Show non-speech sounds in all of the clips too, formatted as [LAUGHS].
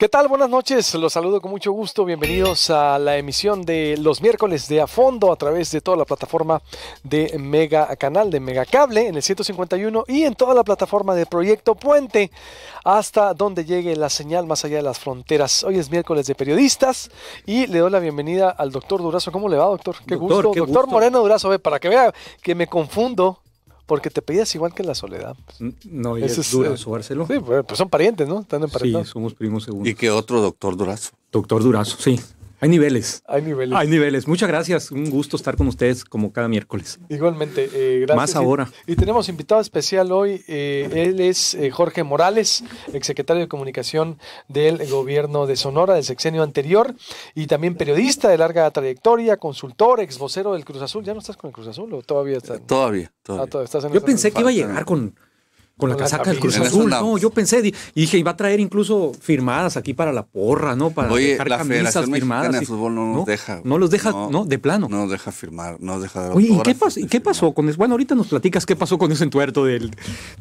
¿Qué tal? Buenas noches, los saludo con mucho gusto, bienvenidos a la emisión de los miércoles de A Fondo a través de toda la plataforma de Mega Canal, de Mega Cable en el 151 y en toda la plataforma de Proyecto Puente hasta donde llegue la señal más allá de las fronteras. Hoy es miércoles de periodistas y le doy la bienvenida al doctor Durazo. ¿Cómo le va, doctor? Qué gusto. doctor Moreno Durazo, para que vea que me confundo porque te pedías igual que la soledad. Pues. No, y es, dura eh, subárselo. Sí, pues son parientes, ¿no? Están emparentados. Sí, somos primos segundos. ¿Y qué otro doctor Durazo? Doctor Durazo, sí. Hay niveles. Hay niveles. Hay niveles. Muchas gracias. Un gusto estar con ustedes como cada miércoles. Igualmente, eh, Más ahora. Y, tenemos invitado especial hoy. Eh, él es eh, Jorge Morales, exsecretario de Comunicación del Gobierno de Sonora del sexenio anterior y también periodista de larga trayectoria, consultor, ex vocero del Cruz Azul. ¿Ya no estás con el Cruz Azul o todavía estás? Todavía, ah, Yo pensé que iba a llegar con con la casaca del Cruz Azul, no, yo pensé, y dije, iba a traer incluso firmadas aquí para la porra, ¿no? Para dejar camisas firmadas. fútbol no nos deja. No los deja, no, De plano. No nos deja firmar, no nos deja dar Oye, ¿y qué, pasó con eso? Bueno, ahorita nos platicas qué pasó con ese entuerto de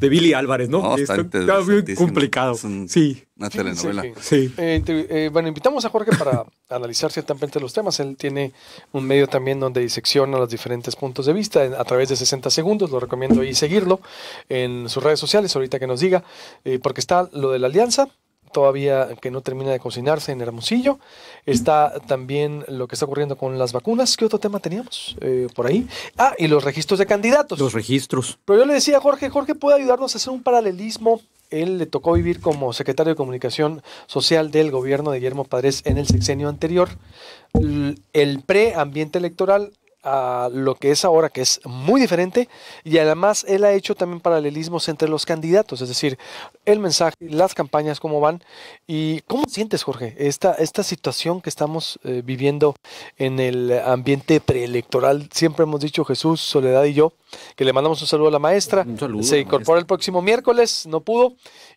Billy Álvarez, ¿no? está, bien complicado. sí. Una telenovela. Sí. Eh, eh, bueno, invitamos a Jorge para [LAUGHS] analizar ciertamente los temas. Él tiene un medio también donde disecciona los diferentes puntos de vista a través de 60 segundos. Lo recomiendo ahí seguirlo en sus redes sociales, ahorita que nos diga, eh, porque está lo de la alianza, todavía que no termina de cocinarse en Hermosillo. Está también lo que está ocurriendo con las vacunas. ¿Qué otro tema teníamos por ahí? Ah, y los registros de candidatos. Los registros. Pero yo le decía a Jorge, Jorge puede ayudarnos a hacer un paralelismo él le tocó vivir como secretario de Comunicación Social del gobierno de Guillermo Padres en el sexenio anterior. El preambiente electoral a lo que es ahora, que es muy diferente, y además él ha hecho también paralelismos entre los candidatos, es decir, el mensaje, las campañas, cómo van, y cómo sientes, Jorge, esta, esta situación que estamos eh, viviendo en el ambiente preelectoral. Siempre hemos dicho Jesús, Soledad y yo, que le mandamos un saludo a la maestra, saludo, se incorpora el próximo miércoles, no pudo,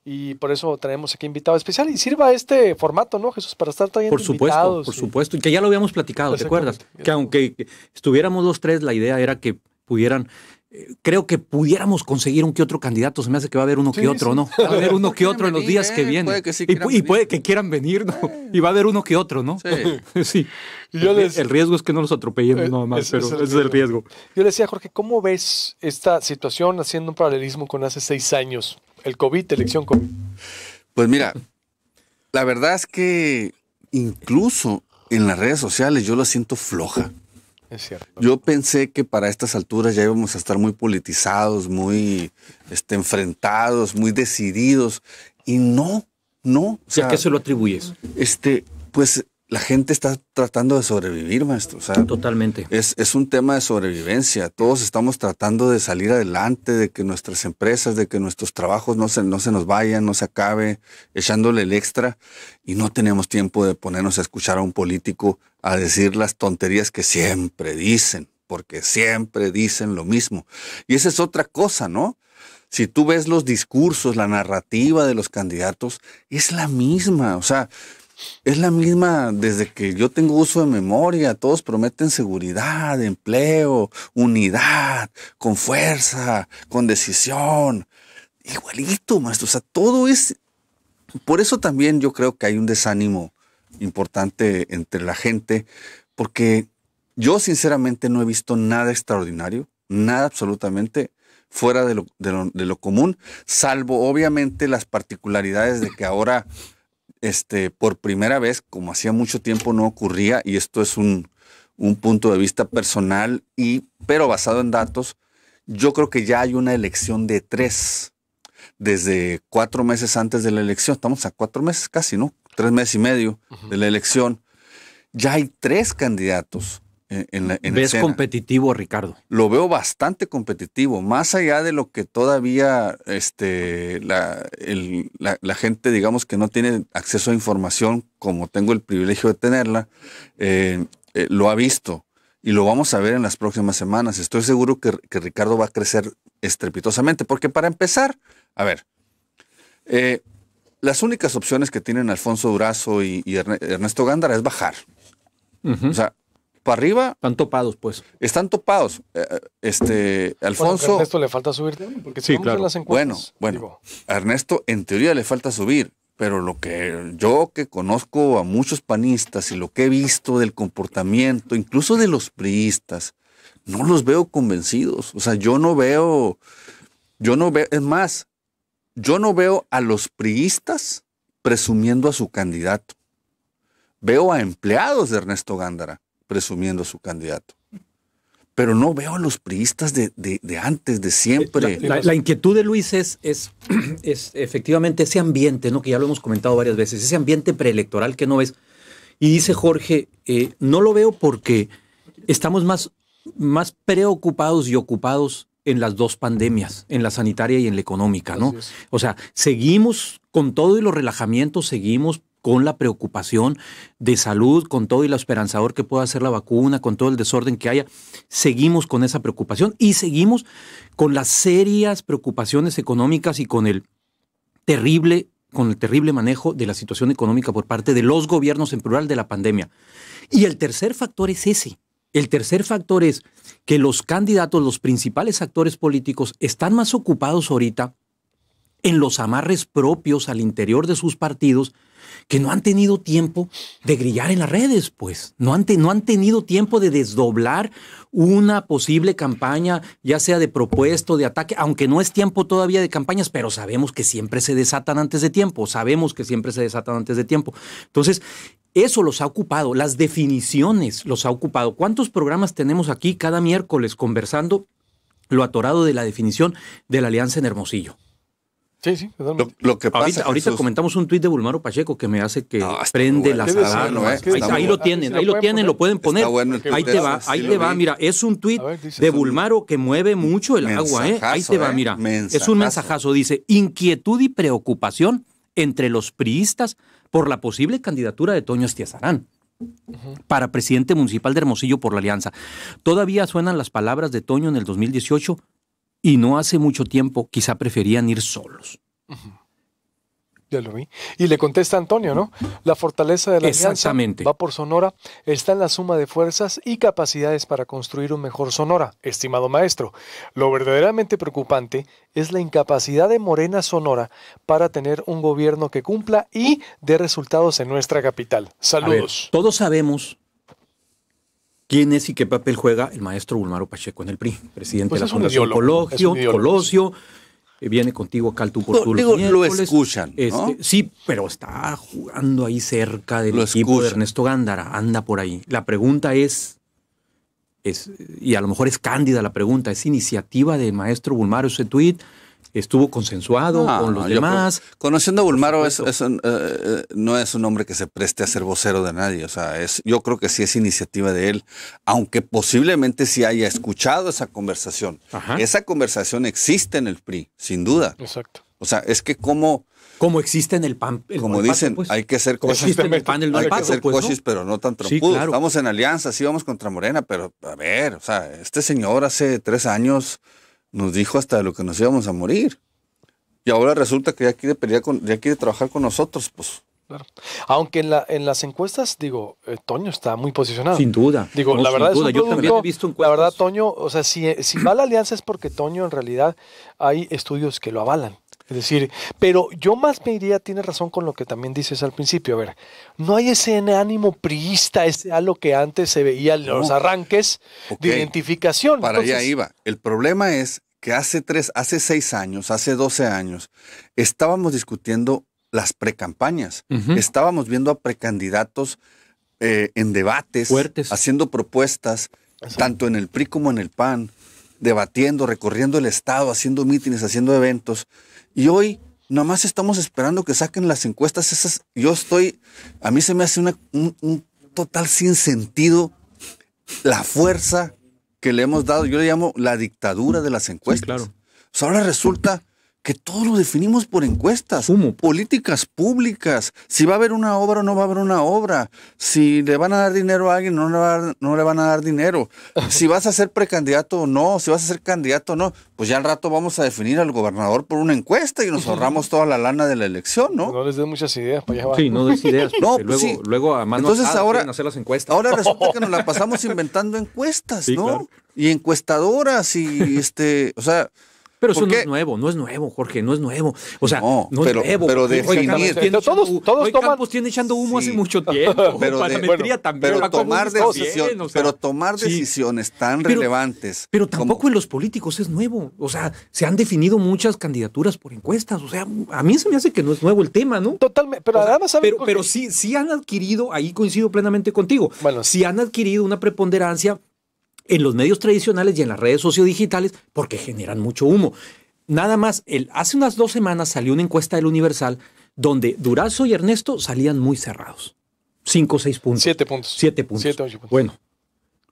y por eso traemos aquí invitado especial, y sirva este formato, ¿no, Jesús, para estar trayendo por supuesto, Por supuesto, que ya lo habíamos platicado, ¿te acuerdas? Que aunque estuviera éramos dos, tres, la idea era que pudieran eh, creo que pudiéramos conseguir un que otro candidato. Se me hace que va a haber uno que otro, ¿no? Va a haber uno que otro en los días que ¿eh? vienen. y, y, puede que quieran venir, ¿no? Eh. Y va a haber uno que otro, ¿no? Sí. [LAUGHS] El riesgo es que no los atropellemos más, pero ese es el riesgo. Yo le decía, Jorge, ¿cómo ves esta situación haciendo un paralelismo con hace seis años? El COVID, elección COVID. Pues mira, la verdad es que incluso en las redes sociales yo lo siento floja. Yo pensé que para estas alturas ya íbamos a estar muy politizados, muy este, enfrentados, muy decididos. Y no, no. a qué se lo atribuyes? Este, pues la gente está tratando de sobrevivir, maestro. O Totalmente. Es, es, un tema de sobrevivencia. Todos estamos tratando de salir adelante, de que nuestras empresas, de que nuestros trabajos no se, no se nos vayan, no se acabe, echándole el extra. Y no tenemos tiempo de ponernos a escuchar a un político a decir las tonterías que siempre dicen, porque siempre dicen lo mismo. Y esa es otra cosa, ¿no? Si tú ves los discursos, la narrativa de los candidatos, es la misma. O sea, es la misma desde que yo tengo uso de memoria. Todos prometen seguridad, empleo, unidad, con fuerza, con decisión. Igualito, maestro. O sea, todo es... Por eso también yo creo que hay un desánimo importante entre la gente, porque yo sinceramente no he visto nada extraordinario, nada absolutamente fuera de lo, común, salvo obviamente las particularidades de que ahora este, por primera vez, como hacía mucho tiempo no ocurría, y esto es un, un punto de vista personal, y, pero basado en datos, yo creo que ya hay una elección de tres desde cuatro meses antes de la elección. Estamos a cuatro meses casi, ¿no? Tres meses y medio de la elección. Ya hay tres candidatos en ¿Ves competitivo, Ricardo? Lo veo bastante competitivo, más allá de lo que todavía este, la, gente, digamos, que no tiene acceso a información como tengo el privilegio de tenerla, eh, eh, lo ha visto y lo vamos a ver en las próximas semanas. Estoy seguro que, Ricardo va a crecer estrepitosamente, porque para empezar, a ver, eh, las únicas opciones que tienen Alfonso Durazo y, Ernesto Gándara es bajar. O sea, para arriba. Están topados, pues. Están topados. Eh, eh, este, Alfonso. a Ernesto le falta subir, porque sí, claro. Bueno, bueno. A Ernesto, en teoría, le falta subir, pero lo que yo que conozco a muchos panistas y lo que he visto del comportamiento, incluso de los priistas, no los veo convencidos. O sea, yo no veo. Yo no veo. Es más, yo no veo a los priistas presumiendo a su candidato. Veo a empleados de Ernesto Gándara presumiendo su candidato. Pero no veo a los priistas de, antes, de siempre. Eh, la, inquietud de Luis es, [CLEARS THROAT] es, efectivamente ese ambiente, ¿no? que ya lo hemos comentado varias veces, ese ambiente preelectoral que no ves. Y dice Jorge, eh, no lo veo porque estamos más, más preocupados y ocupados en las dos pandemias, en la sanitaria y en la económica, ¿no? O sea, seguimos con todo y los relajamientos, seguimos con la preocupación de salud, con todo y la esperanzador que pueda ser la vacuna, con todo el desorden que haya, seguimos con esa preocupación y seguimos con las serias preocupaciones económicas y con el terrible con el terrible manejo de la situación económica por parte de los gobiernos en plural de la pandemia. Y el tercer factor es ese. El tercer factor es que los candidatos, los principales actores políticos, están más ocupados ahorita en los amarres propios al interior de sus partidos que no han tenido tiempo de grillar en las redes, pues. No han, no han tenido tiempo de desdoblar una posible campaña, ya sea de propuesto, de ataque, aunque no es tiempo todavía de campañas, pero sabemos que siempre se desatan antes de tiempo, sabemos que siempre se desatan antes de tiempo. Entonces, eso los ha ocupado, las definiciones los ha ocupado. ¿Cuántos programas tenemos aquí cada miércoles conversando lo atorado de la definición de la alianza en Hermosillo? Sí, sí, Lo, que ahorita, comentamos un tuit de Bulmaro Pacheco que me hace que prende la salada. ¿eh? ahí, lo tienen, ahí lo tienen, lo pueden poner. ahí te va, ahí te va, mira, es un tuit de Bulmaro que mueve mucho el agua, ¿eh? Ahí te va, mira. Es un mensajazo, dice, inquietud y preocupación entre los priistas por la posible candidatura de Toño Estiazarán para presidente municipal de Hermosillo por la Alianza. Todavía suenan las palabras de Toño en el 2018 y no hace mucho tiempo quizá preferían ir solos. Ya lo vi. Y le contesta Antonio, ¿no? La fortaleza de la alianza va por Sonora, está en la suma de fuerzas y capacidades para construir un mejor Sonora, estimado maestro. Lo verdaderamente preocupante es la incapacidad de Morena Sonora para tener un gobierno que cumpla y dé resultados en nuestra capital. Saludos. todos sabemos quién es y qué papel juega el maestro Bulmaro Pacheco en el PRI, presidente pues de la Fundación Colosio, Colosio eh, viene contigo Cal por lo escuchan. Este, sí, pero está jugando ahí cerca del equipo de Ernesto Gándara, anda por ahí. La pregunta es, es, y a lo mejor es cándida la pregunta, ¿es iniciativa del maestro Bulmaro ese tuit? estuvo consensuado con los demás. conociendo a Bulmaro, eso eh, eh, no es un hombre que se preste a ser vocero de nadie. O sea, es, yo creo que sí es iniciativa de él, aunque posiblemente sí haya escuchado esa conversación. Esa conversación existe en el PRI, sin duda. Exacto. O sea, es que como... Como existe en el PAN. como dicen, pues. hay que ser coches. hay que ser pero no tan trompudos. Vamos en alianza, sí vamos contra Morena, pero a ver, o sea, este señor hace tres años nos dijo hasta lo que nos íbamos a morir. Y ahora resulta que ya quiere pelear ya quiere trabajar con nosotros, pues. Aunque en, la, en las encuestas, digo, eh, Toño está muy posicionado. Sin duda. Digo, la verdad yo también he visto La verdad, Toño, o sea, si, si va la alianza es porque Toño en realidad hay estudios que lo avalan. Es decir, pero yo más me diría tiene razón con lo que también dices al principio, a ver, no hay ese ánimo priista, ese algo que antes se veía los arranques de identificación. Para allá iba. El problema es que hace tres, hace seis años, hace doce años, estábamos discutiendo las precampañas, estábamos viendo a precandidatos eh, en debates, haciendo propuestas, tanto en el PRI como en el PAN, debatiendo, recorriendo el Estado, haciendo mítines, haciendo eventos. Y hoy nomás estamos esperando que saquen las encuestas esas. Yo estoy, a mí se me hace un, total sin sentido la fuerza que le hemos dado. Yo le llamo la dictadura de las encuestas. claro. ahora resulta que todo lo definimos por encuestas, políticas públicas, si va a haber una obra o no va a haber una obra, si le van a dar dinero a alguien o no, le van a dar dinero, [LAUGHS] si vas a ser precandidato o no, si vas a ser candidato o no, pues ya al rato vamos a definir al gobernador por una encuesta y nos ahorramos toda la lana de la elección, ¿no? No les doy muchas ideas para pues, allá Sí, no des ideas. [LAUGHS] no, pues luego, sí. luego a mano Entonces ahora, hacer las encuestas. Ahora resulta que nos la [LAUGHS] pasamos inventando encuestas, ¿no? Y encuestadoras y este, o sea... Pero eso no es nuevo, no es nuevo, Jorge, no es nuevo. O sea, no, es nuevo. Pero todos, todos hoy tiene echando humo hace mucho [LAUGHS] tiempo. Pero, tomar, decisiones. pero tomar decisiones tan relevantes. Pero tampoco en los políticos es nuevo. O sea, se han definido muchas candidaturas por encuestas. O sea, a mí se me hace que no es nuevo el tema, ¿no? Totalmente. Pero o sea, pero, pero sí, sí han adquirido, ahí coincido plenamente contigo, bueno, sí han adquirido una preponderancia en los medios tradicionales y en las redes sociodigitales porque generan mucho humo. Nada más, hace unas dos semanas salió una encuesta del Universal donde Durazo y Ernesto salían muy cerrados. Cinco o seis puntos. Siete puntos. Siete puntos. Bueno.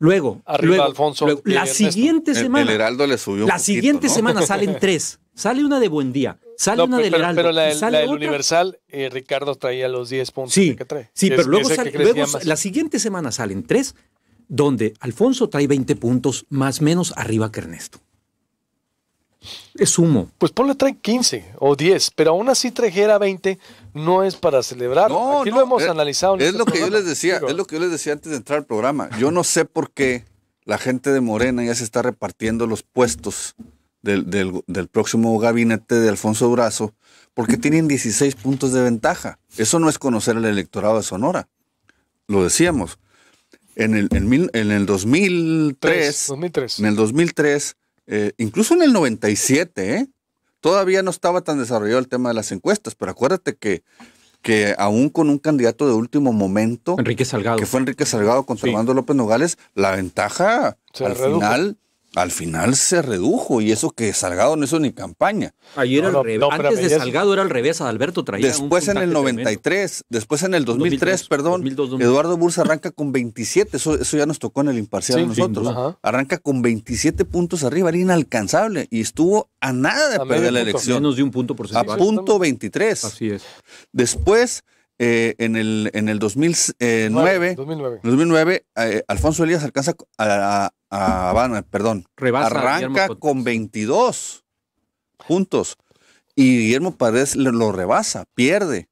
Luego, Arriba, Alfonso, la siguiente semana. El, le subió. Un la siguiente semana salen [LAUGHS] tres. Sale una de Buen Día, sale una del Heraldo. Pero la, del Universal, eh, Ricardo traía los diez puntos sí, que trae. Sí, pero luego, luego la siguiente semana salen tres, donde Alfonso trae 20 puntos más menos arriba que Ernesto. Es humo. Pues ponle trae 15 o 10, pero aún así trajera 20 no es para celebrar. No, Aquí lo hemos eh, analizado. es este lo que yo les decía, es lo que yo les decía antes de entrar al programa. Yo no sé por qué la gente de Morena ya se está repartiendo los puestos del, del próximo gabinete de Alfonso Durazo, porque tienen 16 puntos de ventaja. Eso no es conocer el electorado de Sonora. Lo decíamos en el, en, en el 2003, en el 2003, eh, incluso en el 97, eh, todavía no estaba tan desarrollado el tema de las encuestas, pero acuérdate que, que aún con un candidato de último momento, Enrique Salgado, que fue Enrique Salgado contra Fernando López Nogales, la ventaja al final al final se redujo y eso que Salgado no hizo ni campaña. Ayer Antes de Salgado era al revés, Adalberto traía. Después en el 93, después en el 2003, perdón, Eduardo Bursa arranca con 27, eso, ya nos tocó en el imparcial a nosotros. arranca con 27 puntos arriba, era inalcanzable y estuvo a nada de perder la elección. Menos de un punto porcentual. A punto 23. Así es. Después eh, en, el, en el 2009, eh, eh, Alfonso Elías alcanza a, a, perdón, Rebasa arranca con 22 puntos y Guillermo Padres lo rebasa, pierde.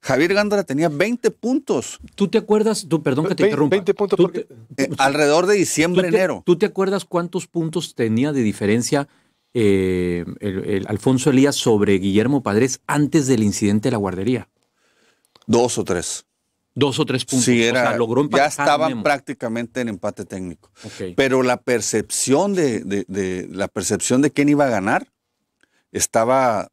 Javier Gándara tenía 20 puntos. ¿Tú te acuerdas? perdón que te interrumpa. alrededor de diciembre, enero. ¿Tú te acuerdas cuántos puntos tenía de diferencia Alfonso Elías sobre Guillermo Padres antes del incidente de la guardería? Dos o tres. Dos o tres puntos. Sí, era, ya estaban prácticamente en empate técnico. Pero la percepción de, de, la percepción de quién iba a ganar estaba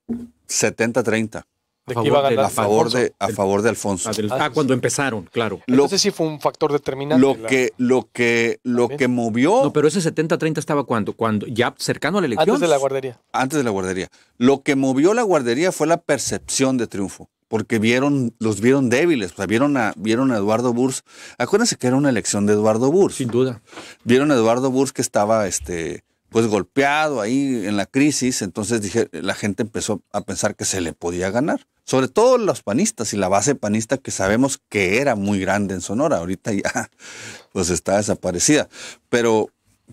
70-30 a favor, de, a favor de Alfonso. Ah, ah, ah cuando empezaron, claro. Entonces si fue un factor determinante. Lo que, lo que, lo que movió. No, pero ese 70-30 estaba cuando, cuando, ya cercano a la elección. Antes de la guardería. Antes de la guardería. Lo que movió la guardería fue la percepción de triunfo. Porque vieron, los vieron débiles, vieron a, vieron Eduardo Burs. Acuérdense que era una elección de Eduardo Burs. Sin duda. Vieron a Eduardo Burs que estaba este, pues golpeado ahí en la crisis, entonces dije, la gente empezó a pensar que se le podía ganar. Sobre todo los panistas y la base panista que sabemos que era muy grande en Sonora, ahorita ya [LAUGHS] pues está desaparecida, pero,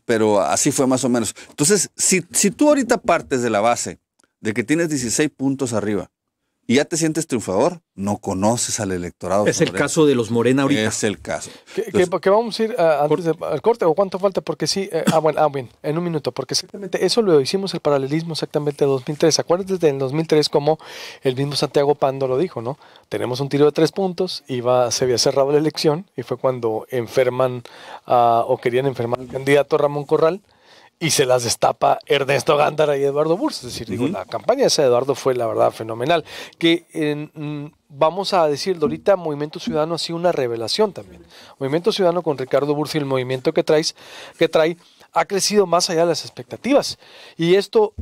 pero así fue más o menos. Entonces, si tú ahorita partes de la base de que tienes 16 puntos arriba y ya te sientes triunfador, no conoces al electorado. Es el caso de los Morena ahorita. Es el caso. ¿Qué, vamos a ir ah, al corte o cuánto falta? Porque sí, eh, ah, bueno, ah, en un minuto, porque exactamente eso lo hicimos el paralelismo exactamente en 2003. Acuérdate el 2003 como el mismo Santiago Pando lo dijo, ¿no? Tenemos un tiro de tres puntos, iba, se había cerrado la elección y fue cuando enferman ah, o querían enfermar al candidato Ramón Corral y se las destapa Ernesto Gándara y Eduardo Burz, Es decir, digo, la campaña esa de Eduardo fue la verdad fenomenal. Que mm, vamos a decir, Dorita, Movimiento Ciudadano ha sido una revelación también. Movimiento Ciudadano con Ricardo Burz y el movimiento que, traes, que trae ha crecido más allá de las expectativas. Y esto,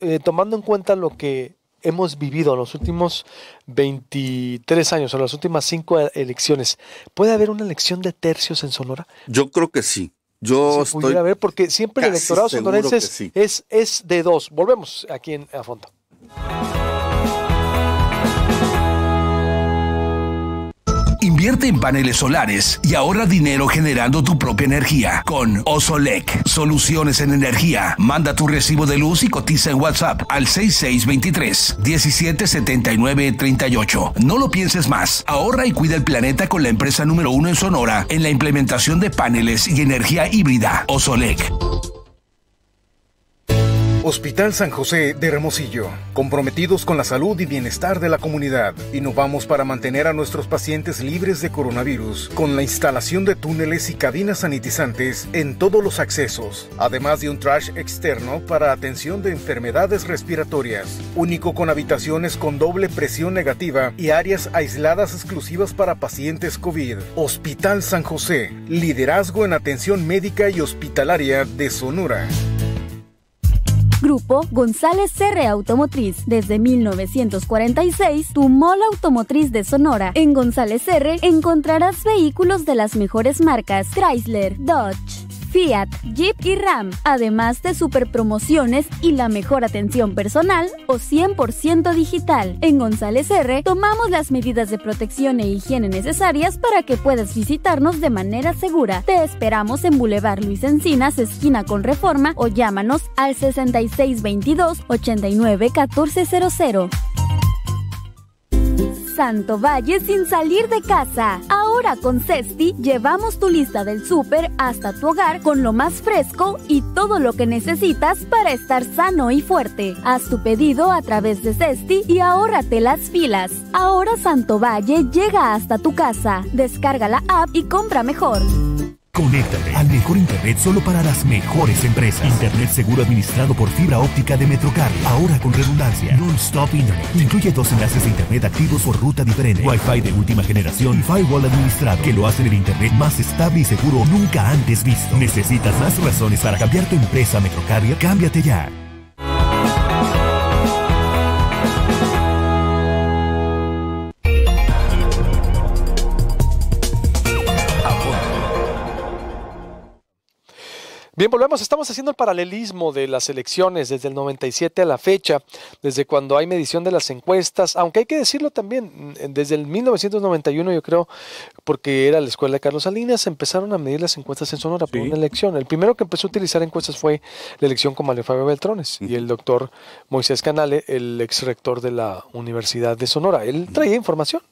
eh, tomando en cuenta lo que hemos vivido en los últimos 23 años, en las últimas cinco elecciones, ¿puede haber una elección de tercios en Sonora? Yo creo que sí. Yo si ver, porque siempre el electorado sonorense es, es de dos. Volvemos aquí en, a fondo. Invierte en paneles solares y ahorra dinero generando tu propia energía con Osolec. Soluciones en energía. Manda tu recibo de luz y cotiza en WhatsApp al 6623 177938. No lo pienses más. Ahorra y cuida el planeta con la empresa número uno en Sonora en la implementación de paneles y energía híbrida. Osolec. Hospital San José de Hermosillo, comprometidos con la salud y bienestar de la comunidad, innovamos para mantener a nuestros pacientes libres de coronavirus con la instalación de túneles y cabinas sanitizantes en todos los accesos, además de un trash externo para atención de enfermedades respiratorias, único con habitaciones con doble presión negativa y áreas aisladas exclusivas para pacientes COVID. Hospital San José, liderazgo en atención médica y hospitalaria de Sonora. Grupo González R Automotriz. Desde 1946, tu mola automotriz de Sonora. En González R encontrarás vehículos de las mejores marcas Chrysler, Dodge, Fiat, Jeep y Ram, además de super promociones y la mejor atención personal o 100% digital. En González R tomamos las medidas de protección e higiene necesarias para que puedas visitarnos de manera segura. Te esperamos en Boulevard Luis Encinas, esquina con Reforma o llámanos al 6622 89 Santo Valle sin salir de casa. Ahora con Cesti llevamos tu lista del súper hasta tu hogar con lo más fresco y todo lo que necesitas para estar sano y fuerte. Haz tu pedido a través de Cesti y ahórrate las filas. Ahora Santo Valle llega hasta tu casa. Descarga la app y compra mejor. Conéctate al mejor internet solo para las mejores empresas. Internet seguro administrado por fibra óptica de Metrocarbia. Ahora con redundancia. Non-stop internet. Incluye dos enlaces de internet activos por ruta diferente. Wi-Fi de última generación y firewall administrado. Que lo hacen el internet más estable y seguro nunca antes visto. ¿Necesitas más razones para cambiar tu empresa a Metrocarbia? Cámbiate ya. Bien, volvemos. Estamos haciendo el paralelismo de las elecciones desde el 97 a la fecha, desde cuando hay medición de las encuestas, aunque hay que decirlo también, mm, desde el 1991 yo creo, porque era la escuela de Carlos Salinas, empezaron a medir las encuestas en Sonora por una elección. El primero que empezó a utilizar encuestas fue la elección con Mario Beltrones y el doctor Moisés Canale, el ex rector de la Universidad de Sonora. Él traía información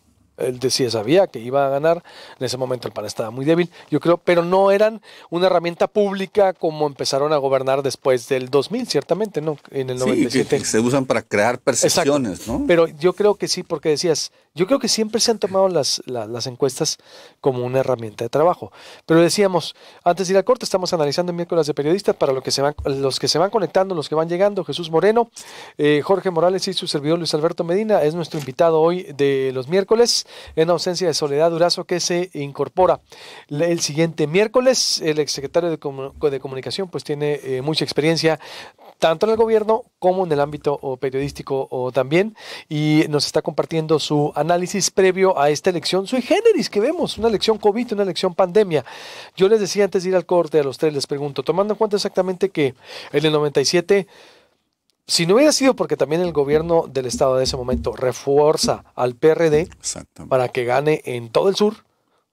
él decía, sabía que iba a ganar, en ese momento el PAN estaba muy débil, yo creo, pero no eran una herramienta pública como empezaron a gobernar después del 2000, ciertamente, ¿no? En el 97. se usan para crear percepciones, ¿no? Pero yo creo que sí, porque decías, yo creo que siempre se han tomado las, las, encuestas como una herramienta de trabajo. Pero decíamos, antes de ir al corte, estamos analizando miércoles de periodistas para lo que se van, los que se van conectando, los que van llegando, Jesús Moreno, eh, Jorge Morales y su servidor Luis Alberto Medina, es nuestro invitado hoy de los miércoles en ausencia de Soledad Durazo, que se incorpora el siguiente miércoles. El exsecretario de, de Comunicación pues tiene eh, mucha experiencia tanto en el gobierno como en el ámbito periodístico o también y nos está compartiendo su análisis previo a esta elección sui generis que vemos, una elección COVID, una elección pandemia. Yo les decía antes de ir al corte a los tres, les pregunto, tomando en cuenta exactamente que en el 97 si no hubiera sido porque también el gobierno del estado de ese momento refuerza al PRD para que gane en todo el sur,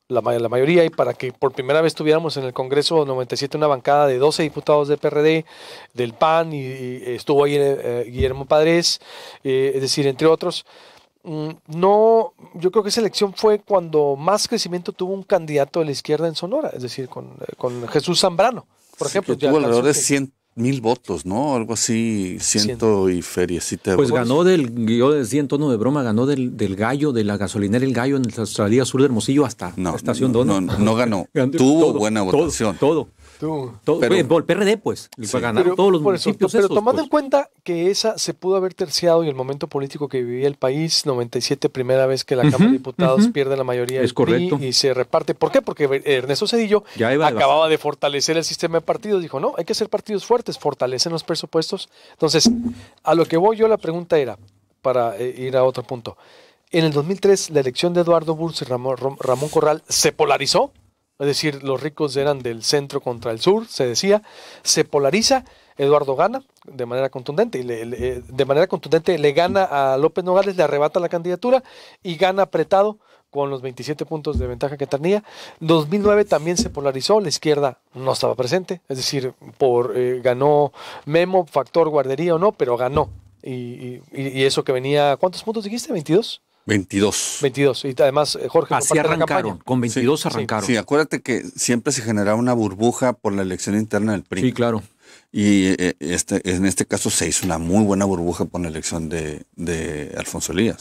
la, la, mayoría, y para que por primera vez tuviéramos en el Congreso 97 una bancada de 12 diputados del PRD, del PAN, y, estuvo ahí eh, eh, Guillermo Padres, eh, es decir, entre otros. Mm, no, yo creo que esa elección fue cuando más crecimiento tuvo un candidato de la izquierda en Sonora, es decir, con, Jesús Zambrano, por ejemplo. alrededor de 100 mil votos, ¿no? Algo así, ciento y feriecita. Pues ganó del, yo decía en tono de broma, ganó del, del gallo, de la gasolinera El Gallo en la Australia Sur de Hermosillo hasta Estación no, Donde. No, no, ganó. [LAUGHS] Tuvo buena votación. Todo, todo pero, el PRD, pues, pero, todos los municipios Pero tomando pues. en cuenta que esa se pudo haber terciado y el momento político que vivía el país, 97, primera vez que la Cámara de Diputados pierde la mayoría y se reparte. ¿Por qué? Porque Ernesto Cedillo acababa de, fortalecer el sistema de partidos. Dijo, no, hay que ser partidos fuertes, fortalecen los presupuestos. Entonces, a lo que voy yo, la pregunta era, para eh, ir a otro punto. En el 2003, la elección de Eduardo Burs y Ramón Corral se polarizó es decir, los ricos eran del centro contra el sur, se decía, se polariza, Eduardo gana de manera contundente, y eh, de manera contundente le gana a López Nogales, le arrebata la candidatura y gana apretado con los 27 puntos de ventaja que tenía. 2009 también se polarizó, la izquierda no estaba presente, es decir, por eh, ganó Memo, factor guardería o no, pero ganó. Y, y eso que venía, ¿cuántos puntos dijiste? ¿22? 22. 22. Y además, eh, Jorge, así arrancaron, con 22 arrancaron. Sí, acuérdate que siempre se generaba una burbuja por la elección interna del PRI. Sí, claro. Y eh, este, en este caso se hizo una muy buena burbuja por la elección de, de Alfonso Elías.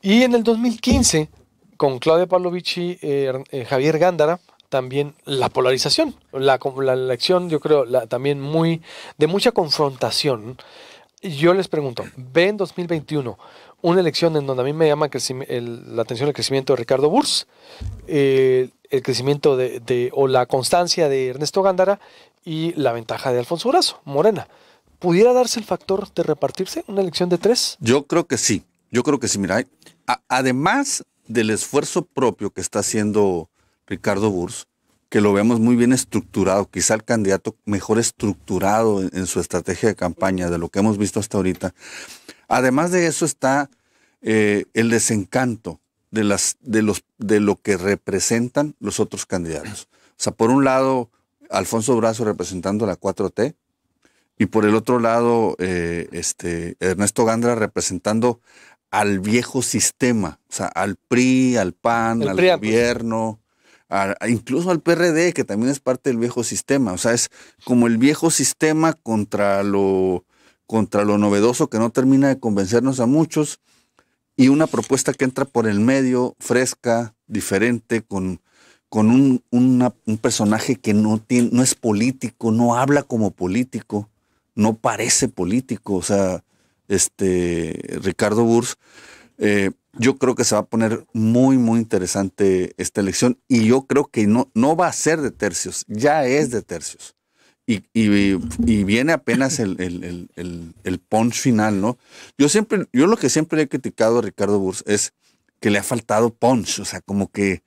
Y en el 2015, con Claudia Pavlovich y eh, Javier Gándara, también la polarización, la, elección, yo creo, la, también muy de mucha confrontación yo les pregunto, ve en 2021 una elección en donde a mí me llama la atención el crecimiento de Ricardo Burs, eh, el crecimiento de, de, o la constancia de Ernesto Gándara y la ventaja de Alfonso Brazo, Morena? ¿Pudiera darse el factor de repartirse una elección de tres? Yo creo que sí, yo creo que sí. Mira, además del esfuerzo propio que está haciendo Ricardo Burs, que lo vemos muy bien estructurado, quizá el candidato mejor estructurado en, su estrategia de campaña de lo que hemos visto hasta ahorita. Además de eso está eh, el desencanto de, las, de, los, de lo que representan los otros candidatos. O sea, por un lado, Alfonso Brazo representando la 4T, y por el otro lado, eh, este, Ernesto Gandra representando al viejo sistema, o sea, al PRI, al PAN, al pues. gobierno, incluso al PRD, que también es parte del viejo sistema. O sea, es como el viejo sistema contra lo, contra lo novedoso que no termina de convencernos a muchos y una propuesta que entra por el medio, fresca, diferente, con, con un, un personaje que no, tiene, no es político, no habla como político, no parece político. O sea, este, Ricardo Burs. Eh, yo creo que se va a poner muy, muy interesante esta elección y yo creo que no, no va a ser de tercios, ya es de tercios. Y, y, viene apenas el, punch final, ¿no? Yo siempre, yo lo que siempre he criticado a Ricardo Burs es que le ha faltado punch, o sea, como que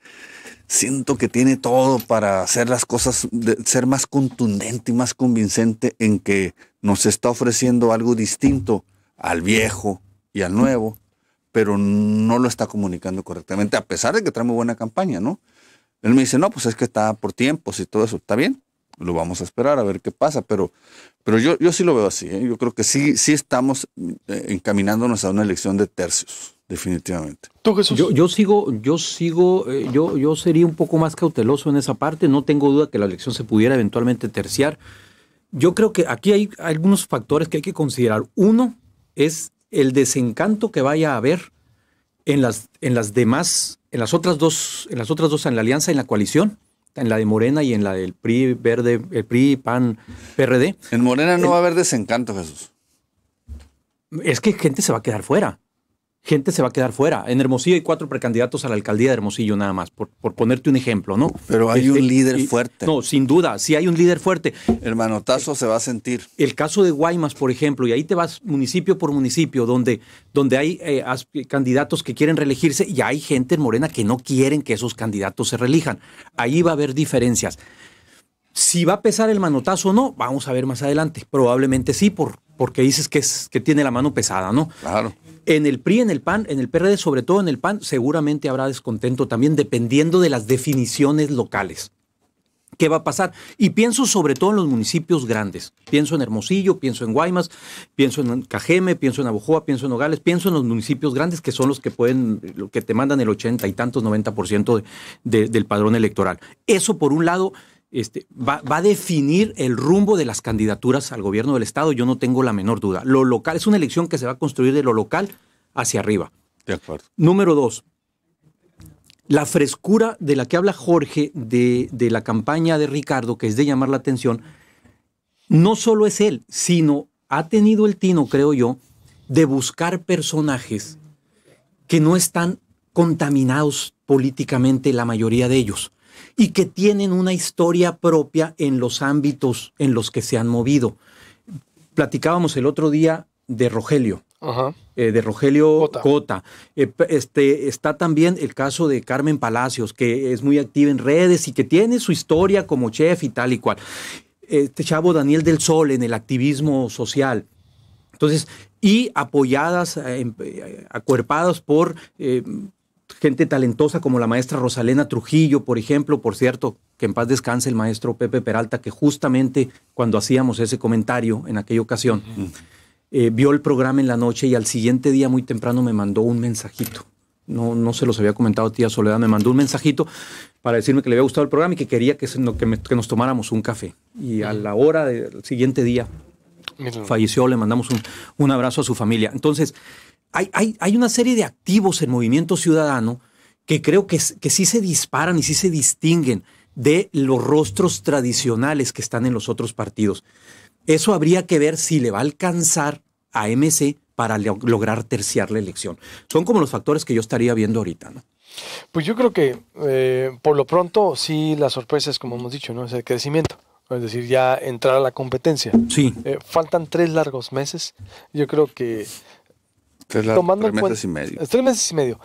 siento que tiene todo para hacer las cosas, ser más contundente y más convincente en que nos está ofreciendo algo distinto al viejo y al nuevo pero no lo está comunicando correctamente, a pesar de que trae muy buena campaña, ¿no? Él me dice, no, pues es que está por tiempos y todo eso. Está bien, lo vamos a esperar a ver qué pasa, pero, pero yo, yo sí lo veo así. ¿eh? Yo creo que sí, sí estamos eh, encaminándonos a una elección de tercios, definitivamente. Yo, yo sigo, yo sigo, eh, yo, yo sería un poco más cauteloso en esa parte. No tengo duda que la elección se pudiera eventualmente terciar. Yo creo que aquí hay algunos factores que hay que considerar. Uno es el desencanto que vaya a haber en las, en las demás, en las otras dos, en las otras dos, en la alianza, en la coalición, en la de Morena y en la del PRI verde, el PRI, PAN, PRD. En Morena no va a haber desencanto, Jesús. Es que gente se va a quedar fuera gente se va a quedar fuera. En Hermosillo hay cuatro precandidatos a la alcaldía de Hermosillo nada más, por, por ponerte un ejemplo, ¿no? Pero hay un líder fuerte. No, sin duda, sí hay un líder fuerte. El manotazo se va a sentir. El caso de Guaymas, por ejemplo, y ahí te vas municipio por municipio, donde, donde hay eh, candidatos que quieren reelegirse y hay gente en Morena que no quieren que esos candidatos se reelijan. Ahí va a haber diferencias. Si va a pesar el manotazo o no, vamos a ver más adelante. Probablemente sí, por, porque dices que, es, que tiene la mano pesada, ¿no? Claro. En el PRI, en el PAN, en el PRD, sobre todo en el PAN, seguramente habrá descontento también dependiendo de las definiciones locales. ¿Qué va a pasar? Y pienso sobre todo en los municipios grandes. Pienso en Hermosillo, pienso en Guaymas, pienso en Cajeme, pienso en Abujoa, pienso en Nogales, pienso en los municipios grandes que son los que pueden, que te mandan el ochenta y tantos, 90% por ciento del padrón electoral. Eso por un lado, este, va, a definir el rumbo de las candidaturas al gobierno del Estado, yo no tengo la menor duda. Lo local es una elección que se va a construir de lo local hacia arriba. De acuerdo. Número dos, la frescura de la que habla Jorge de, de la campaña de Ricardo, que es de llamar la atención, no solo es él, sino ha tenido el tino, creo yo, de buscar personajes que no están contaminados políticamente la mayoría de ellos y que tienen una historia propia en los ámbitos en los que se han movido. Platicábamos el otro día de Rogelio. Eh, de Rogelio Cota. Eh, este, está también el caso de Carmen Palacios, que es muy activa en redes y que tiene su historia como chef y tal y cual. Este chavo Daniel del Sol en el activismo social. Entonces, y apoyadas, eh, em, acuerpadas por gente talentosa como la maestra Rosalena Trujillo, por ejemplo, por cierto, que en paz descanse el maestro Pepe Peralta, que justamente cuando hacíamos ese comentario en aquella ocasión, eh, vio el programa en la noche y al siguiente día muy temprano me mandó un mensajito. No, no se los había comentado tía Soledad, me mandó un mensajito para decirme que le había gustado el programa y que quería que, nos tomáramos un café. Y a la hora del siguiente día falleció, le mandamos un, un abrazo a su familia. Entonces, hay, una serie de activos en movimiento ciudadano que creo que, que sí se disparan y sí se distinguen de los rostros tradicionales que están en los otros partidos. Eso habría que ver si le va a alcanzar a MC para lograr terciar la elección. Son como los factores que yo estaría viendo ahorita, Pues yo creo que eh, por lo pronto sí la sorpresa es como hemos dicho, ¿no? Es el crecimiento. Es decir, ya entrar a la competencia. Sí. Eh, faltan tres largos meses. Yo creo que Tres, tomando meses y medio. meses y medio.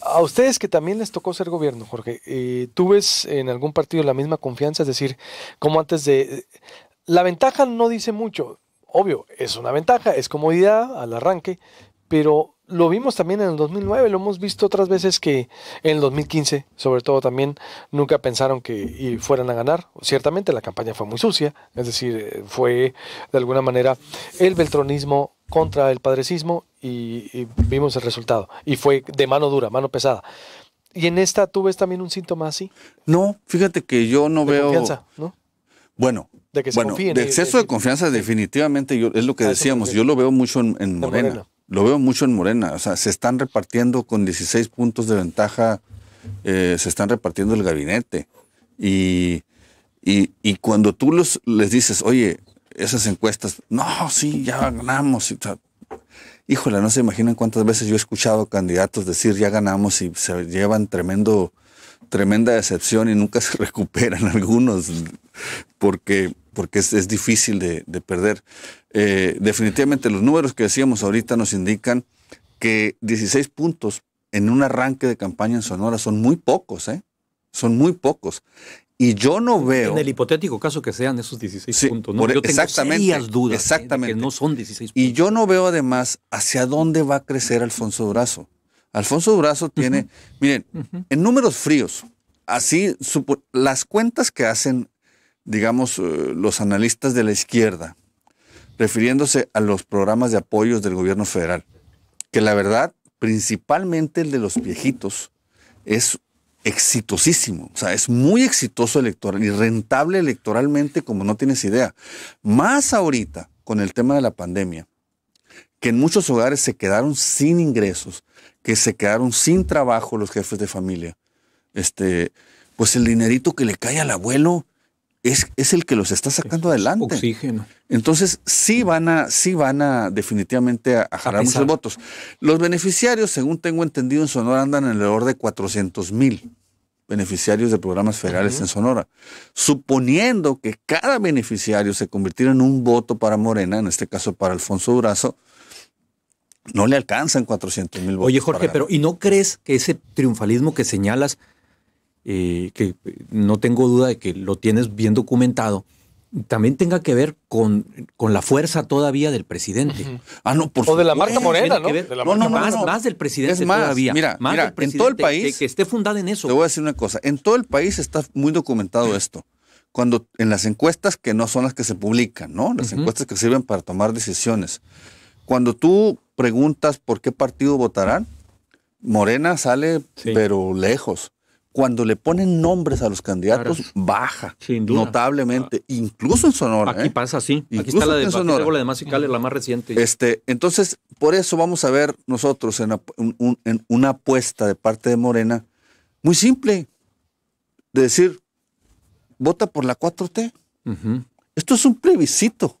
A ustedes que también les tocó ser gobierno, Jorge, eh, ¿tú ves en algún partido la misma confianza? Es decir, como antes de... La ventaja no dice mucho, obvio, es una ventaja, es comodidad al arranque, pero lo vimos también en el 2009, lo hemos visto otras veces que en el 2015, sobre todo también, nunca pensaron que fueran a ganar. Ciertamente la campaña fue muy sucia, es decir, eh, fue de alguna manera el beltronismo contra el padrecismo y, vimos el resultado. Y fue de mano dura, mano pesada. ¿Y en esta tú ves también un síntoma así? No, fíjate que yo no de veo. Confianza, ¿no? Bueno, de, bueno, de exceso de, confianza, definitivamente, yo, es lo que ah, decíamos, yo lo veo mucho en, Morena. Lo veo mucho en Morena. O sea, se están repartiendo con 16 puntos de ventaja, eh, se están repartiendo el gabinete. Y, y, y cuando tú los, les dices, oye, esas encuestas, no, sí, ya ganamos. híjole, no se imaginan cuántas veces yo he escuchado candidatos decir ya ganamos y se llevan tremendo, tremenda decepción y nunca [LAUGHS] se recuperan algunos porque, porque es, difícil de, perder. Eh, definitivamente los números que decíamos ahorita nos indican que 16 puntos en un arranque de campaña en Sonora son muy pocos, ¿eh? Son muy pocos. Y yo no veo. En el hipotético caso que sean esos 16 puntos, ¿no? yo tengo exactamente, dudas exactamente. ¿eh? de que no son 16 puntos. Y yo no veo además hacia dónde va a crecer Alfonso Durazo. Alfonso Durazo tiene, miren, en números fríos, así las cuentas que hacen, digamos, eh, los analistas de la izquierda, refiriéndose a los programas de apoyos del gobierno federal, que la verdad, principalmente el de los viejitos, es exitosísimo. O sea, es muy exitoso electoral y rentable electoralmente como no tienes idea. Más ahorita con el tema de la pandemia, que en muchos hogares se quedaron sin ingresos, que se quedaron sin trabajo los jefes de familia. Este, pues el dinerito que le cae al abuelo, es, el que los está sacando adelante. Oxígeno. Entonces, sí mm. van a, sí van a definitivamente a, jalar muchos votos. Los beneficiarios, según tengo entendido, en Sonora andan en orden de 400 mil beneficiarios de programas federales en Sonora. Suponiendo que cada beneficiario se convirtiera en un voto para Morena, en este caso para Alfonso Durazo, no le alcanzan 400 mil votos. Oye, Jorge, pero ¿y no crees que ese triunfalismo que señalas eh, que no tengo duda de que lo tienes bien documentado, también tenga que ver con, con la fuerza todavía del presidente. Ah, no, por O de la marca morena, ¿no? no, no, más, del presidente todavía. Mira, más mira en todo el país. Que, esté fundada en eso. Te voy a decir una cosa. En todo el país está muy documentado esto. Cuando en las encuestas, que no son las que se publican, ¿no? Las encuestas que sirven para tomar decisiones. Cuando tú preguntas por qué partido votarán, Morena sale, pero lejos cuando le ponen nombres a los candidatos, baja notablemente, incluso en Sonora. Aquí ¿eh? pasa así. aquí está la de, la más reciente. Este, entonces, por eso vamos a ver nosotros en, una apuesta de parte de Morena muy simple, de decir, vota por la 4T. Esto es un plebiscito.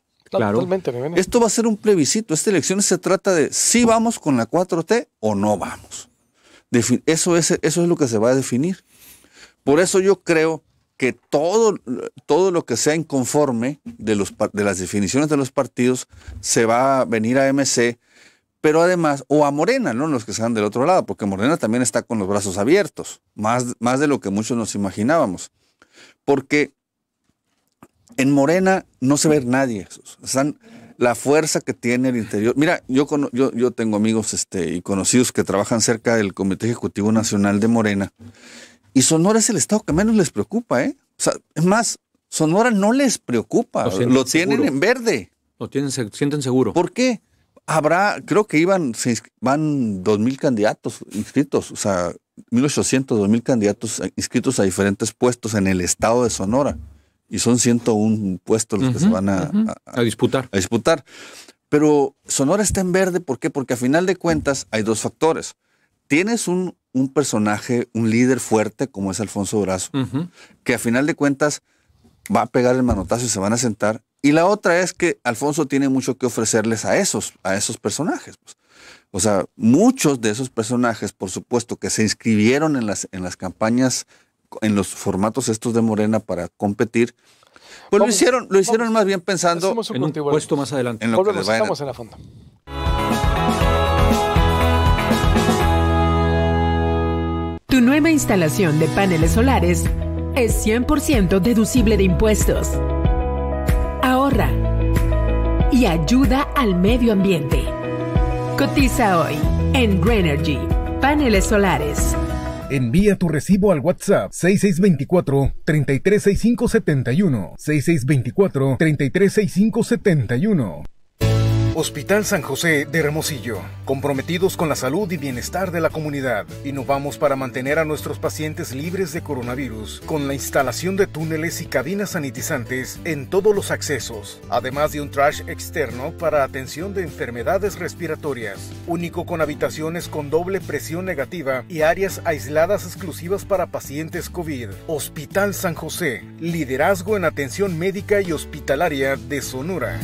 Esto va a ser un plebiscito. Esta elección se trata de si vamos con la 4T o no vamos. eso, es, eso es lo que se va a definir. Por eso yo creo que todo, todo lo que sea inconforme de, los, de las definiciones de los partidos se va a venir a MC, pero además, o a Morena, no los que están del otro lado, porque Morena también está con los brazos abiertos, más, más de lo que muchos nos imaginábamos. Porque en Morena no se ve nadie. la fuerza que tiene el interior. Mira, yo, yo, tengo amigos este, y conocidos que trabajan cerca del Comité Ejecutivo Nacional de Morena y Sonora es el estado que menos les preocupa, ¿eh? O sea, es más, Sonora no les preocupa, lo, tienen en verde. Lo tienen, sienten seguro. ¿Por qué? Habrá, creo que iban, van 2.000 candidatos inscritos, o sea, 1.800, 2.000 candidatos inscritos a diferentes puestos en el estado de Sonora. Y son 101 puestos los que se van disputar. A disputar. Pero Sonora está en verde, ¿por qué? Porque a final de cuentas hay dos factores tienes un, personaje, un líder fuerte como es Alfonso Durazo, que a final de cuentas va a pegar el manotazo y se van a sentar. Y la otra es que Alfonso tiene mucho que ofrecerles a esos, a esos personajes. Pues. O sea, muchos de esos personajes, por supuesto, que se inscribieron en las, en las campañas, en los formatos estos de Morena para competir, pues lo hicieron, lo hicieron más bien pensando en un puesto más adelante. Volvemos, en la fonda. Tu nueva instalación de paneles solares es 100% deducible de impuestos. Ahorra y ayuda al medio ambiente. Cotiza hoy en Greenergy, paneles solares. Envía tu recibo al WhatsApp 6624-336571. 6624-336571. Hospital San José de Hermosillo, comprometidos con la salud y bienestar de la comunidad, innovamos para mantener a nuestros pacientes libres de coronavirus con la instalación de túneles y cabinas sanitizantes en todos los accesos, además de un trash externo para atención de enfermedades respiratorias, único con habitaciones con doble presión negativa y áreas aisladas exclusivas para pacientes COVID. Hospital San José, liderazgo en atención médica y hospitalaria de Sonora.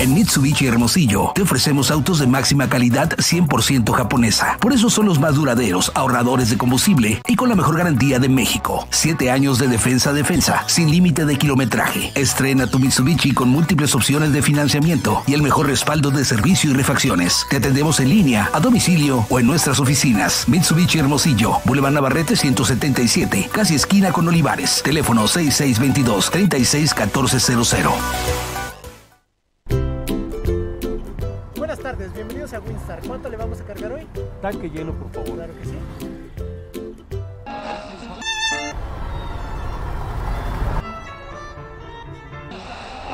En Mitsubishi Hermosillo te ofrecemos autos de máxima calidad 100% japonesa. Por eso son los más duraderos, ahorradores de combustible y con la mejor garantía de México. Siete años de defensa defensa, sin límite de kilometraje. Estrena tu Mitsubishi con múltiples opciones de financiamiento y el mejor respaldo de servicio y refacciones. Te atendemos en línea, a domicilio o en nuestras oficinas. Mitsubishi Hermosillo, Boulevard Navarrete 177, casi esquina con Olivares. Teléfono 6622 361400. Buenas tardes, bienvenidos a Winstar. ¿Cuánto le vamos a cargar hoy? Tanque lleno, por favor. Claro que sí.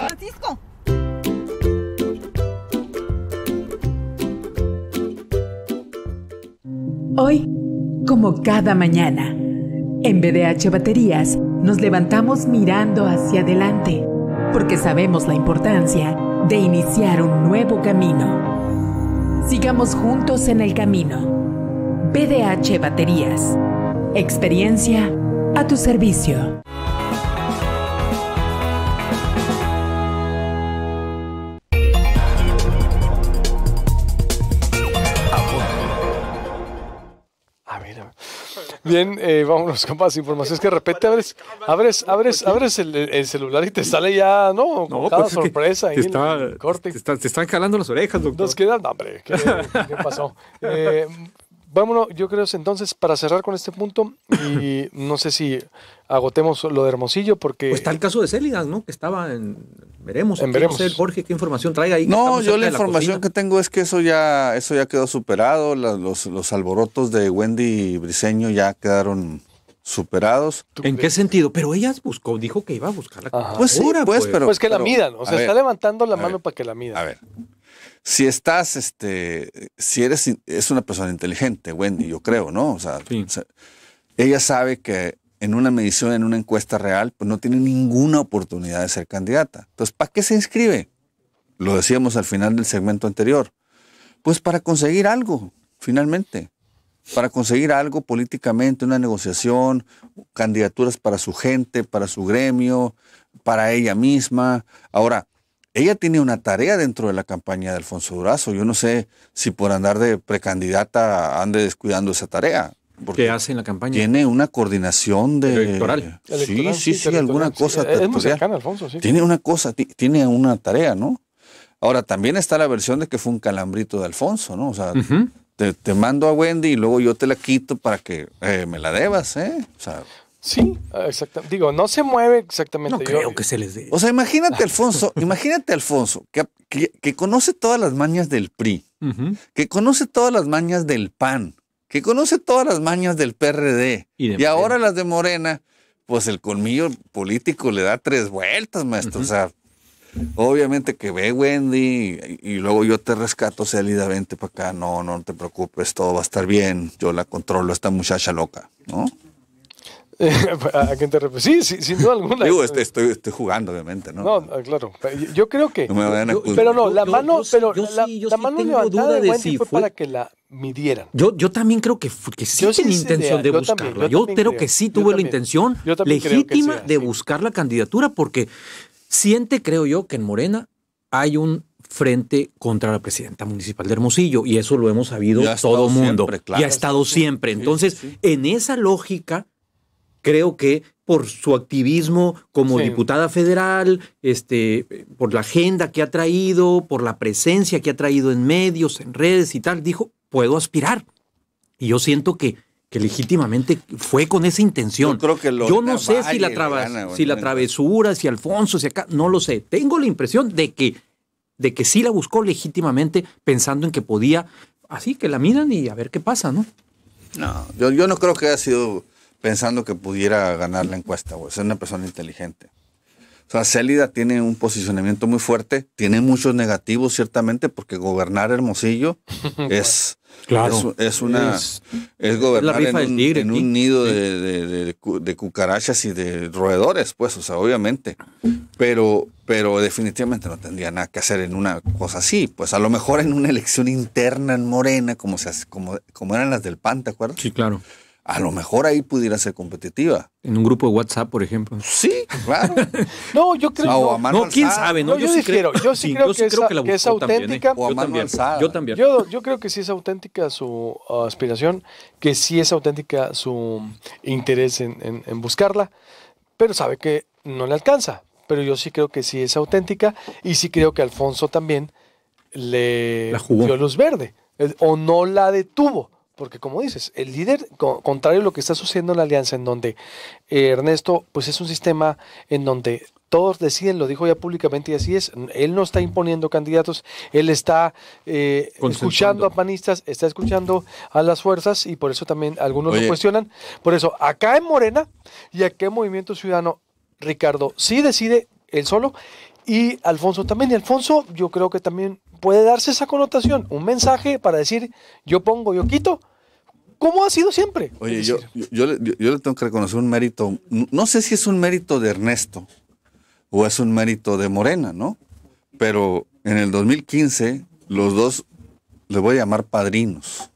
Francisco. Hoy, como cada mañana, en BDH Baterías nos levantamos mirando hacia adelante, porque sabemos la importancia de iniciar un nuevo camino. Sigamos juntos en el camino. BDH Baterías. Experiencia a tu servicio. Bien, eh, vámonos compas información. Es que de repente abres, abres, abres, abres el, celular y te sale ya, ¿no? Pues cada sorpresa. te, corte. Te, están jalando las orejas, doctor. Nos quedan, ¿qué, pasó? [LAUGHS] Eh, vámonos, yo creo entonces para cerrar con este punto y [COUGHS] no sé si agotemos lo de Hermosillo porque... Pues está el caso de Céligas, ¿no? Que estaba en... Veremos. En veremos. Jorge, ¿qué información trae ahí? No, yo la información que tengo es que eso ya, eso ya quedó superado, los, alborotos de Wendy y Briseño ya quedaron superados. ¿En qué sentido? Pero ella buscó, dijo que iba a buscar la Pues sí, pues, pues, pero... Pues que la midan, o sea, está levantando la mano para que la midan. A ver, si estás, este, si eres, es una persona inteligente, Wendy, yo creo, ¿no? O sea, ella sabe que en una medición, en una encuesta real, pues no tiene ninguna oportunidad de ser candidata. Entonces, ¿para qué se inscribe? Lo decíamos al final del segmento anterior. Pues para conseguir algo, finalmente. Para conseguir algo políticamente, una negociación, candidaturas para su gente, para su gremio, para ella misma. Ahora, ella tiene una tarea dentro de la campaña de Alfonso Durazo. Yo no sé si por andar de precandidata ande descuidando esa tarea. ¿Qué hace en la campaña? Tiene una coordinación de... Electoral. Sí, sí, sí, alguna cosa. Tiene una cosa, tiene una tarea, ¿no? Ahora, también está la versión de que fue un calambrito de Alfonso, ¿no? O sea, te, mando a Wendy y luego yo te la quito para que eh, me la debas, ¿eh? O sea, Sí, exactamente. Digo, no se mueve exactamente. No creo que se les dé. O sea, imagínate, ah. Alfonso, [LAUGHS] imagínate, Alfonso, que, que, conoce todas las mañas del PRI, que conoce todas las mañas del PAN, que conoce todas las mañas del PRD y, ahora las de Morena, pues el colmillo político le da tres vueltas, maestro. O sea, obviamente que ve Wendy y, luego yo te rescato, Celida, para acá. No, no te preocupes, todo va a estar bien. Yo la controlo esta muchacha loca, ¿no? Eh, [LAUGHS] ¿A quién te Sí, sí, sin duda alguna. Yo eh, este, estoy, jugando, obviamente, ¿no? No, ah, claro. Yo creo que. pero no, la mano, pero la, de, si fue, para que la midieran. Yo, yo también creo que, que sí tenía intención de buscarla. yo, creo, que sí tuve la intención legítima de buscar la candidatura, porque siente, creo yo, que en Morena hay un frente contra la presidenta municipal de Hermosillo y eso lo hemos sabido todo el mundo y ha estado siempre. Entonces, en esa lógica, creo que por su activismo como diputada federal, este, por la agenda que ha traído, por la presencia que ha traído en medios, en redes y tal, dijo, puedo aspirar. Y yo siento que, que legítimamente fue con esa intención. Yo, creo que yo no sé si la, si la travesura, si Alfonso, si acá, no lo sé. Tengo la impresión de que, de que sí la buscó legítimamente pensando en que podía, así que la miran y a ver qué pasa, ¿no? No, yo, yo no creo que haya sido pensando que pudiera ganar la encuesta, Es una persona inteligente. O sea, Célida tiene un posicionamiento muy fuerte, tiene muchos negativos, ciertamente, porque gobernar Hermosillo [LAUGHS] es, claro. es, una. Es, gobernar en un, nido de, cucarachas y de roedores, pues, o sea, obviamente. Pero, pero definitivamente no tendría nada que hacer en una cosa así. Pues a lo mejor en una elección interna en Morena, como, se hace, como, como eran las del PAN, ¿te acuerdas? Sí, claro a lo mejor ahí pudiera ser competitiva. En un grupo de WhatsApp, por ejemplo. Sí, claro. [LAUGHS] no, yo creo. Ah, no, No, yo, yo sí creo, que, es ¿eh? auténtica. También, yo, también, yo, creo que sí es auténtica su uh, aspiración, que sí es auténtica su interés en buscarla, pero sabe que no le alcanza. Pero yo sí creo que sí es auténtica y sí creo que Alfonso también le dio luz verde eh, o no la detuvo. Porque como dices, el líder, contrario a lo que está sucediendo en la alianza, en donde eh, Ernesto, pues es un sistema en donde todos deciden, lo dijo ya públicamente y así es, él no está imponiendo candidatos, él está eh, escuchando a panistas, está escuchando a las fuerzas y por eso también algunos lo cuestionan. Por eso, acá en Morena y aquí en Movimiento Ciudadano, Ricardo sí decide él solo y Alfonso también. Y Alfonso yo creo que también puede darse esa connotación, un mensaje para decir yo pongo, yo quito. como ha sido siempre? Oye, yo, le, tengo que reconocer un mérito, no sé si es un mérito de Ernesto o es un mérito de Morena, ¿no? Pero en el 2015 los dos, le voy a llamar padrinos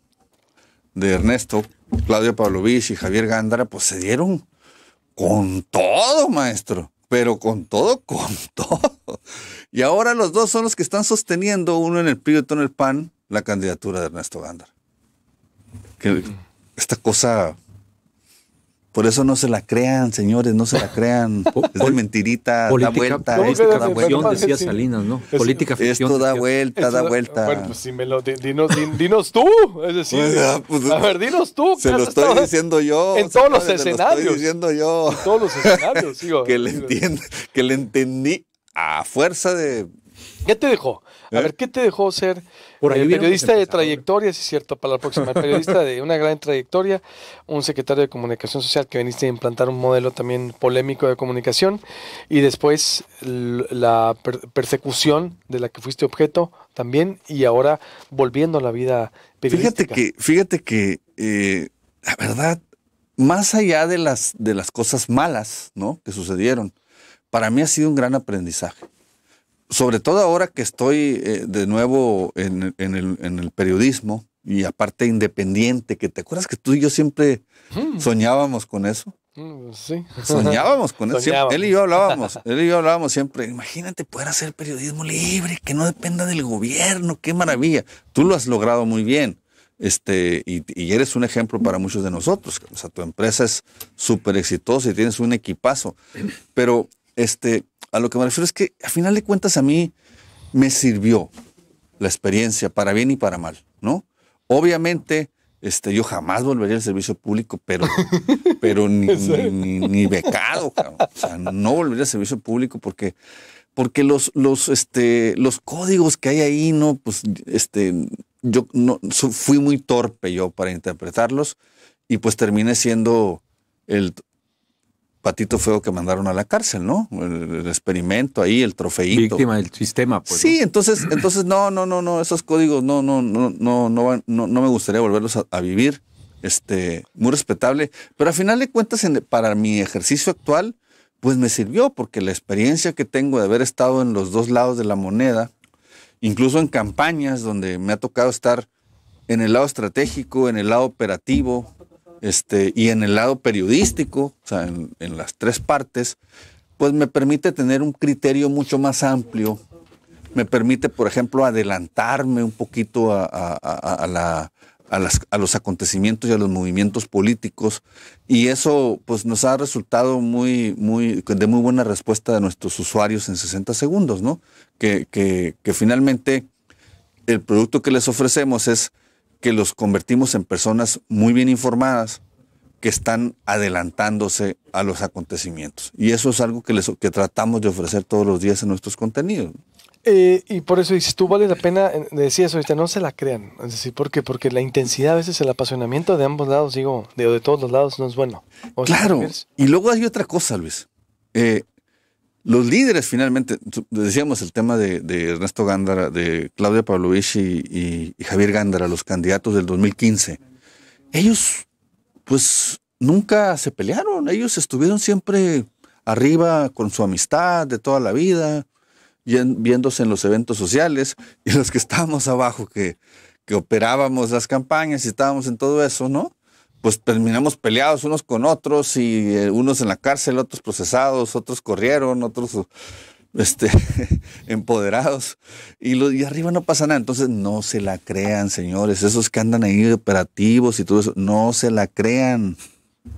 de Ernesto, Claudio Pavlovich y Javier Gándara, pues se dieron con todo, maestro pero con todo, [LAUGHS] con todo. Y ahora los dos son los que están sosteniendo, uno en el PRI y otro en el PAN, la candidatura de Ernesto Gándar. esta cosa por eso no se la crean, señores, no se la crean. [LAUGHS] es de mentirita, da vuelta. Política, da vuelta. decía Salinas, ¿no? política ficción. Esto da vuelta, da, vuelta. Bueno, pues si me lo, dinos, dinos tú. Es decir, pues, ah, pues, a ver, dinos tú. Se lo estoy diciendo yo. En todos los escenarios. Se Lo estoy diciendo yo. En todos los escenarios, digo, [LAUGHS] que, le entiendo, que le entendí a fuerza de ¿Qué te dejó? A ¿Eh? ver, ¿qué te dejó ser eh, periodista de trayectoria? es cierto, para la próxima. periodista de una gran trayectoria, un secretario de comunicación social que viniste a implantar un modelo también polémico de comunicación y después la persecución de la que fuiste objeto también y ahora volviendo a la vida periodística. Fíjate que, fíjate que eh, la verdad, más allá de las, de las cosas malas ¿no? que sucedieron, para mí ha sido un gran aprendizaje sobre todo ahora que estoy eh, de nuevo en, el, periodismo y aparte independiente, que te acuerdas que tú y yo siempre hmm. soñábamos con eso. Mm, sí. Soñábamos con [LAUGHS] eso. Él y yo hablábamos, él y yo hablábamos siempre. Imagínate poder hacer periodismo libre, que no dependa del gobierno, qué maravilla. Tú lo has logrado muy bien. Este, y, y eres un ejemplo para muchos de nosotros. O sea, tu empresa es súper exitosa y tienes un equipazo. Pero este, a lo que me refiero es que a final de cuentas a mí me sirvió la experiencia para bien y para mal, ¿no? Obviamente, este, yo jamás volvería al servicio público, pero, [LAUGHS] pero ni, ni, becado, O sea, no volvería al servicio público porque, porque los, los, este, los códigos que hay ahí, no, pues, este, yo no, fui muy torpe yo para interpretarlos y pues terminé siendo el, patito lo que mandaron a la cárcel, ¿no? El, experimento ahí, el trofeito. Víctima del sistema, pues. Sí, entonces, entonces, no, no, no, no, esos códigos no, no, no, no, no, no, no me gustaría volverlos a, vivir. Este, muy respetable. Pero al final de cuentas, para mi ejercicio actual, pues me sirvió, porque la experiencia que tengo de haber estado en los dos lados de la moneda, incluso en campañas donde me ha tocado estar en el lado estratégico, en el lado operativo, este, y en el lado periodístico, o sea, en, las tres partes, pues me permite tener un criterio mucho más amplio. Me permite, por ejemplo, adelantarme un poquito a, los acontecimientos y a los movimientos políticos. Y eso pues, nos ha resultado muy, muy, de muy buena respuesta de nuestros usuarios en 60 segundos, ¿no? que, que finalmente el producto que les ofrecemos es que los convertimos en personas muy bien informadas que están adelantándose a los acontecimientos. Y eso es algo que, les, que tratamos de ofrecer todos los días en nuestros contenidos. Eh, y por eso dices, tú vale la pena, eh, decir eso ahorita, este, no se la crean. Es decir, ¿por qué? Porque la intensidad, a veces el apasionamiento de ambos lados, digo, de, de todos los lados, no es bueno. claro. Y luego hay otra cosa, Luis. Eh, los líderes finalmente, decíamos el tema de, Ernesto Gándara, de Claudia Pavlovich y, y, Javier Gándara, los candidatos del 2015, ellos pues nunca se pelearon, ellos estuvieron siempre arriba con su amistad de toda la vida, viéndose en los eventos sociales y los que estábamos abajo que, que operábamos las campañas y estábamos en todo eso, ¿no? pues terminamos peleados unos con otros y eh, unos en la cárcel, otros procesados, otros corrieron, otros este, [LAUGHS] empoderados y, y arriba no pasa nada. Entonces no se la crean, señores. Esos que andan ahí operativos y todo eso, no se la crean.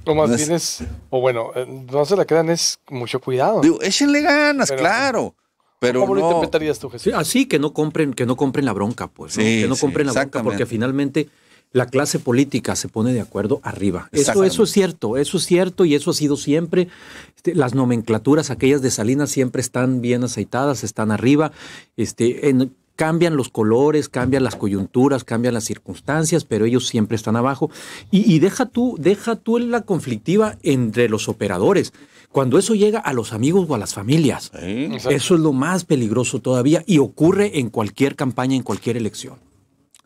O más bien es, o bueno, eh, no se la crean, es mucho cuidado. Digo, échenle ganas, claro. Pero ¿Cómo no... lo interpretarías tú, Jesús? así que no compren, que no compren la bronca, pues. Que no compren la bronca, porque finalmente la clase política se pone de acuerdo arriba. Eso, eso es cierto, eso es cierto y eso ha sido siempre. Este, las nomenclaturas, aquellas de Salinas, siempre están bien aceitadas, están arriba. Este, cambian los colores, cambian las coyunturas, cambian las circunstancias, pero ellos siempre están abajo. Y, deja tú, deja tú la conflictiva entre los operadores cuando eso llega a los amigos o a las familias. eso es lo más peligroso todavía y ocurre en cualquier campaña, en cualquier elección.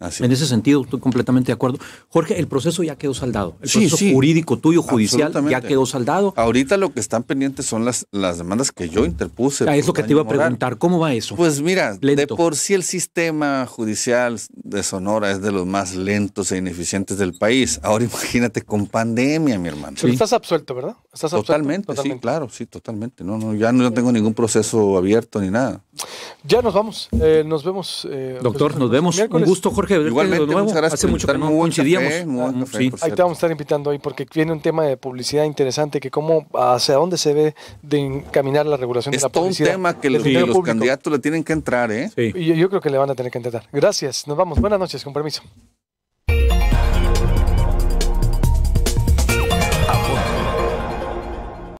En ese sentido, estoy completamente de acuerdo. Jorge, el proceso ya quedó saldado. El proceso jurídico tuyo, judicial, ya quedó saldado. Ahorita lo que están pendientes son las, las demandas que yo interpuse. Ah, es lo que te iba a preguntar, ¿cómo va eso? Pues mira, de por sí el sistema judicial de Sonora es de los más lentos e ineficientes del país. Ahora imagínate con pandemia, mi hermano. Pero estás absuelto, ¿verdad? Estás Totalmente, sí, claro, sí, totalmente. No, no, ya no tengo ningún proceso abierto ni nada. Ya nos vamos, eh, nos vemos. Eh, Doctor, nos vemos. Un gusto, Jorge. Igualmente, Muchas gracias Hace mucho que no coincidíamos. Ah, ahí te vamos a estar invitando hoy porque viene un tema de publicidad interesante que cómo, hacia dónde se ve de encaminar la regulación de la publicidad. Es un tema que los, candidatos le tienen que entrar, ¿eh? Y yo, creo que le van a tener que entrar Gracias, nos vamos. Buenas noches, con permiso.